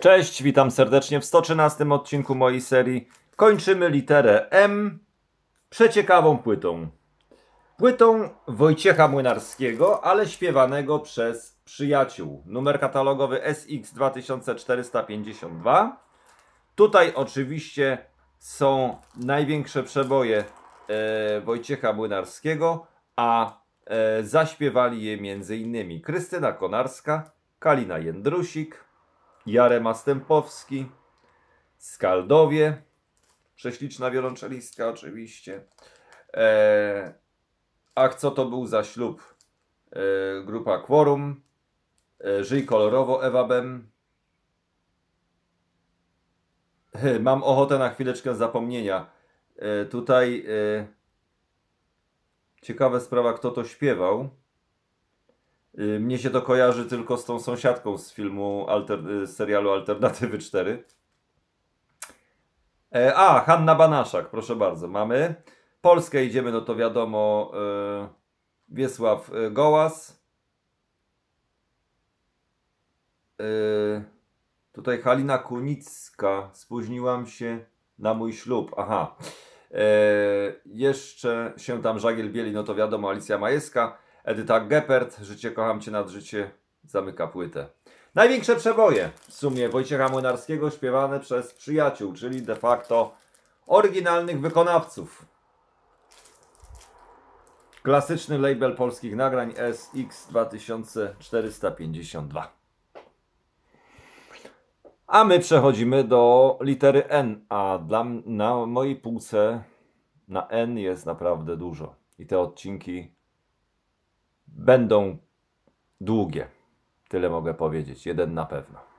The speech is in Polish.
Cześć, witam serdecznie w 113 odcinku mojej serii. Kończymy literę M przeciekawą płytą. Płytą Wojciecha Młynarskiego, ale śpiewanego przez przyjaciół. Numer katalogowy SX2452. Tutaj oczywiście są największe przeboje e, Wojciecha Młynarskiego, a e, zaśpiewali je m.in. Krystyna Konarska, Kalina Jędrusik, Jarema Stępowski, Skaldowie, prześliczna wiolonczelistka oczywiście. E, ach, co to był za ślub? E, grupa Quorum, e, Żyj kolorowo Ewa Bem. E, mam ochotę na chwileczkę zapomnienia. E, tutaj e, ciekawa sprawa, kto to śpiewał. Y, mnie się to kojarzy tylko z tą sąsiadką z filmu, alter, y, z serialu Alternatywy 4. E, a, Hanna Banaszak, proszę bardzo, mamy. Polskę idziemy, no to wiadomo, y, Wiesław Gołas. Tutaj Halina Kunicka, spóźniłam się na mój ślub, aha. E, jeszcze się tam żagiel bieli, no to wiadomo, Alicja Majewska. Edyta Geppert, Życie kocham Cię nad życie, zamyka płytę. Największe przeboje w sumie Wojciecha Młynarskiego śpiewane przez przyjaciół, czyli de facto oryginalnych wykonawców. Klasyczny label polskich nagrań SX2452. A my przechodzimy do litery N, a dla, na mojej półce na N jest naprawdę dużo. I te odcinki będą długie. Tyle mogę powiedzieć, jeden na pewno.